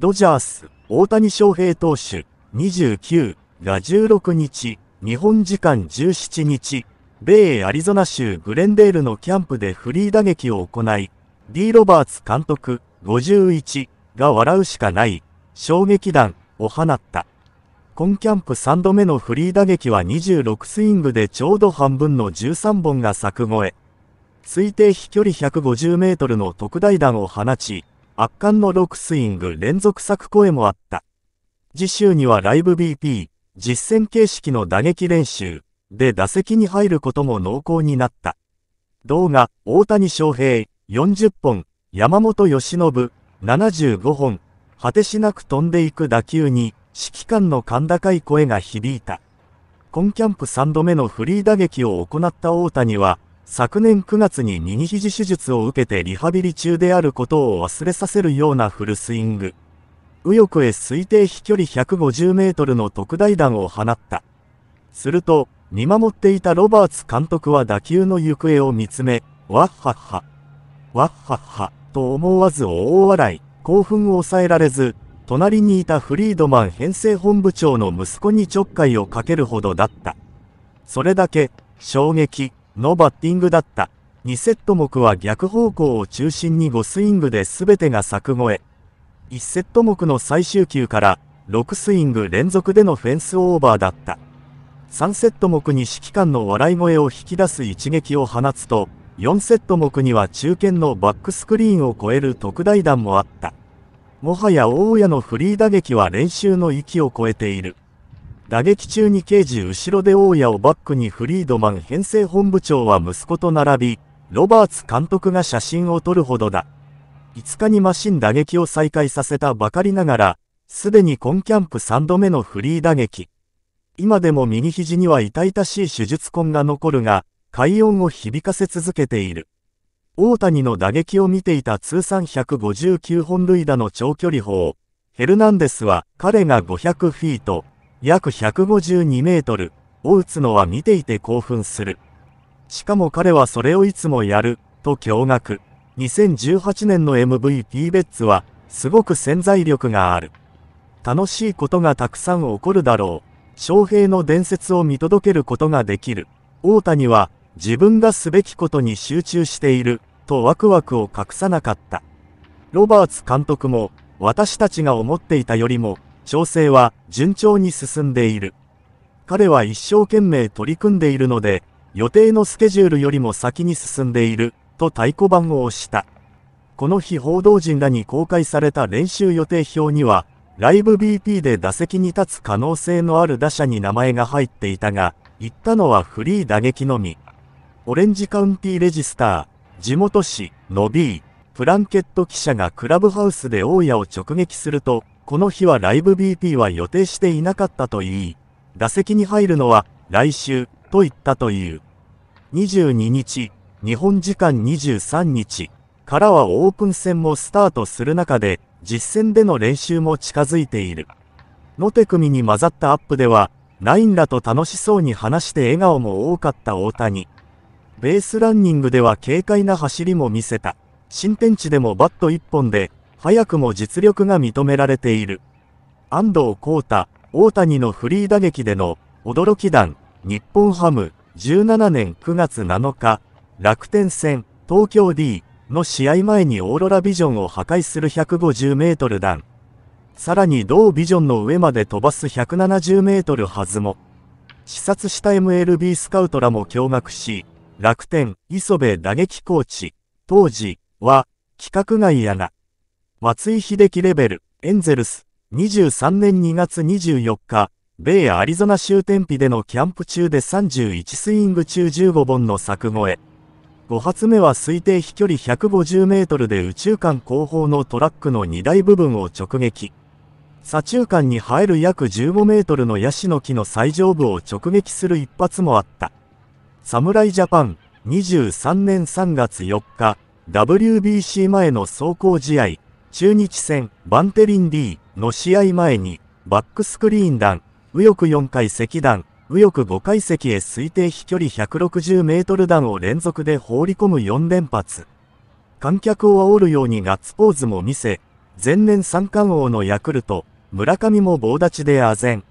ドジャース、大谷翔平投手、29が16日、日本時間17日、米アリゾナ州グレンデールのキャンプでフリー打撃を行い、D・ ロバーツ監督、51が笑うしかない、衝撃弾を放った。今キャンプ3度目のフリー打撃は26スイングでちょうど半分の13本が柵越え。推定飛距離150メートルの特大弾を放ち、圧巻のロックスイング連続作声もあった。次週にはライブ BP、実戦形式の打撃練習で打席に入ることも濃厚になった。動画、大谷翔平、40本、山本由伸、75本、果てしなく飛んでいく打球に、指揮官の甲高い声が響いた。今キャンプ3度目のフリー打撃を行った大谷は、昨年9月に右肘手術を受けてリハビリ中であることを忘れさせるようなフルスイング。右翼へ推定飛距離150メートルの特大弾を放った。すると、見守っていたロバーツ監督は打球の行方を見つめ、わっはっは、わっはっは、と思わず大笑い、興奮を抑えられず、隣にいたフリードマン編成本部長の息子にちょっかいをかけるほどだった。それだけ、衝撃、のバッティングだった。2セット目は逆方向を中心に5スイングで全てが柵越え。1セット目の最終球から6スイング連続でのフェンスオーバーだった。3セット目に指揮官の笑い声を引き出す一撃を放つと、4セット目には中堅のバックスクリーンを超える特大弾もあった。もはや大家のフリー打撃は練習の域を超えている。打撃中に刑事後ろで大家をバックにフリードマン編成本部長は息子と並び、ロバーツ監督が写真を撮るほどだ。5日にマシン打撃を再開させたばかりながら、すでに今キャンプ3度目のフリー打撃。今でも右肘には痛々しい手術痕が残るが、快音を響かせ続けている。大谷の打撃を見ていた通算159本塁打の長距離砲、ヘルナンデスは彼が500フィート、約152メートルを打つのは見ていて興奮する。しかも彼はそれをいつもやる、と驚愕。2018年の MVP ベッツは、すごく潜在力がある。楽しいことがたくさん起こるだろう。翔平の伝説を見届けることができる。大谷は、自分がすべきことに集中している、とワクワクを隠さなかった。ロバーツ監督も、私たちが思っていたよりも、調整は順調に進んでいる。彼は一生懸命取り組んでいるので、予定のスケジュールよりも先に進んでいる、と太鼓判を押した。この日報道陣らに公開された練習予定表には、ライブ BP で打席に立つ可能性のある打者に名前が入っていたが、言ったのはフリー打撃のみ。オレンジカウンティレジスター、地元紙、の B、プランケット記者がクラブハウスで大家を直撃すると、この日はライブ BP は予定していなかったといい、打席に入るのは来週と言ったという。22日、日本時間23日からはオープン戦もスタートする中で、実戦での練習も近づいている。の手組に混ざったアップでは、ナインらと楽しそうに話して笑顔も多かった大谷。ベースランニングでは軽快な走りも見せた。新天地でもバット1本で早くも実力が認められている。安藤幸太、大谷のフリー打撃での驚き弾、日本ハム、17年9月7日、楽天戦、東京 D の試合前にオーロラビジョンを破壊する150メートル弾。さらに同ビジョンの上まで飛ばす170メートル弾も。視察した MLB スカウトらも驚愕し、楽天、磯部打撃コーチ、当時は、規格外やな。松井秀喜レベル、エンゼルス、23年2月24日、米アリゾナ州天日でのキャンプ中で31スイング中15本の柵越え。5発目は推定飛距離150メートルで宇宙間後方のトラックの荷台部分を直撃。左中間に生える約15メートルのヤシの木の最上部を直撃する一発もあった。侍ジャパン、23年3月4日、WBC 前の走行試合、中日戦、バンテリン D の試合前に、バックスクリーン弾、右翼4階席弾、右翼5階席へ推定飛距離160メートル弾を連続で放り込む4連発。観客を煽るようにガッツポーズも見せ、前年三冠王のヤクルト、村上も棒立ちで唖然。